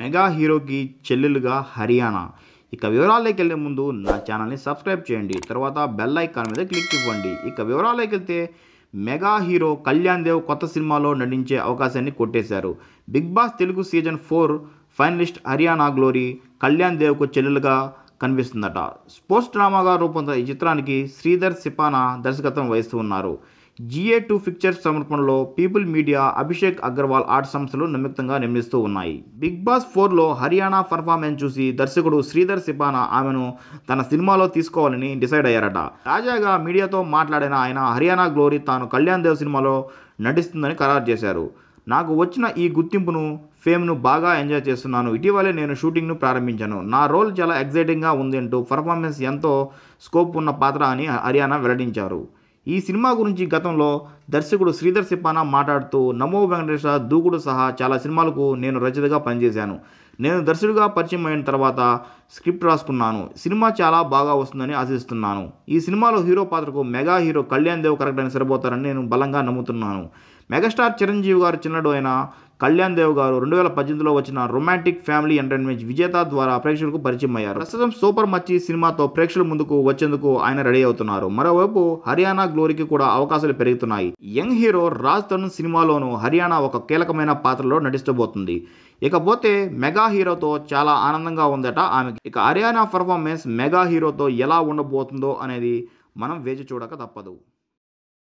mega హీరోకి చెల్లెలుగా హర్యానా ఇక వివరాల్లోకి వెళ్ళే ముందు నా ఛానల్ని సబ్స్క్రైబ్ చేయండి తర్వాత బెల్ ఐకాన్ మీద క్లిక్ ఇవ్వండి ఇక వివరాల్లోకి వెళ్తే మెగా హీరో కళ్యాణ్ దేవ్ కొత్త సినిమాలో నటించే అవకాశాన్ని కొట్టేశారు Bigg Boss Telugu season four finalist హర్యానా గ్లోరీ కళ్యాణ్ దేవ్కు చెల్లెలుగా కనిపిస్తుందట స్పోర్ట్స్ డ్రామాగా రూపొందిన ఈ చిత్రానికి శ్రీధర్ సిపానా దర్శకత్వం వహిస్తూ ఉన్నారు జిఏ టూ పిక్చర్స్ సమర్పణలో people media Abhishek Agarwal art సంస్థలు నిమిత్తంగా నిర్మిస్తూ ఉన్నాయి బిగ్ బాస్ ఫోర్లో హర్యానా పర్ఫార్మెన్స్ చూసి దర్శకుడు శ్రీధర్ సిపానా ఆమెను తన సినిమాలో తీసుకోవాలని డిసైడ్ అయ్యారట తాజాగా మీడియాతో మాట్లాడిన ఆయన హర్యానా గ్లోరీ తాను కళ్యాణ్ దేవ్ సినిమాలో నటిస్తుందని ఖరారు చేశారు నాకు వచ్చిన ఈ గుర్తింపును ఫేమ్ను బాగా ఎంజాయ్ చేస్తున్నాను ఇటీవలే నేను షూటింగ్ను ప్రారంభించాను నా రోల్ చాలా ఎగ్జైటింగ్గా ఉంది అంటూ పర్ఫార్మెన్స్ ఎంతో స్కోప్ ఉన్న పాత్ర అని హర్యానా వెల్లడించారు ఈ సినిమా గురించి గతంలో దర్శకుడు శ్రీధర్ సిప్పాన మాట్లాడుతూ నమో వెంకటేశ్వర దూకుడు సహా చాలా సినిమాలకు నేను రచితగా పనిచేశాను నేను దర్శకుడిగా పరిచయం అయిన తర్వాత స్క్రిప్ట్ రాసుకున్నాను సినిమా చాలా బాగా వస్తుందని ఆశిస్తున్నాను ఈ సినిమాలో హీరో పాత్రకు mega hero Kalyan Dev correct అని సరిపోతారని నేను బలంగా నమ్ముతున్నాను మెగాస్టార్ చిరంజీవి గారు చిన్నడు అయిన కళ్యాణ్ దేవ్ గారు రెండు వేల పద్దెనిమిదిలో వచ్చిన రొమాంటిక్ ఫ్యామిలీ ఎంటర్టైన్మెంట్ విజేత ద్వారా ప్రేక్షకులకు పరిచయం అయ్యారు ప్రస్తుతం సూపర్ మచ్చి సినిమాతో ప్రేక్షకుల ముందుకు వచ్చేందుకు ఆయన రెడీ అవుతున్నారు మరోవైపు హర్యానా గ్లోరీకి కూడా అవకాశాలు పెరుగుతున్నాయి యంగ్ హీరో రాజ్ తరుణ్ సినిమాలోనూ హర్యానా ఒక కీలకమైన పాత్రలో నటిస్తబోతుంది ఇకపోతే మెగా హీరోతో చాలా ఆనందంగా ఉందట ఆమెకి ఇక అరియానా పర్ఫార్మెన్స్ మెగా హీరోతో ఎలా ఉండబోతుందో అనేది మనం వేచి చూడక తప్పదు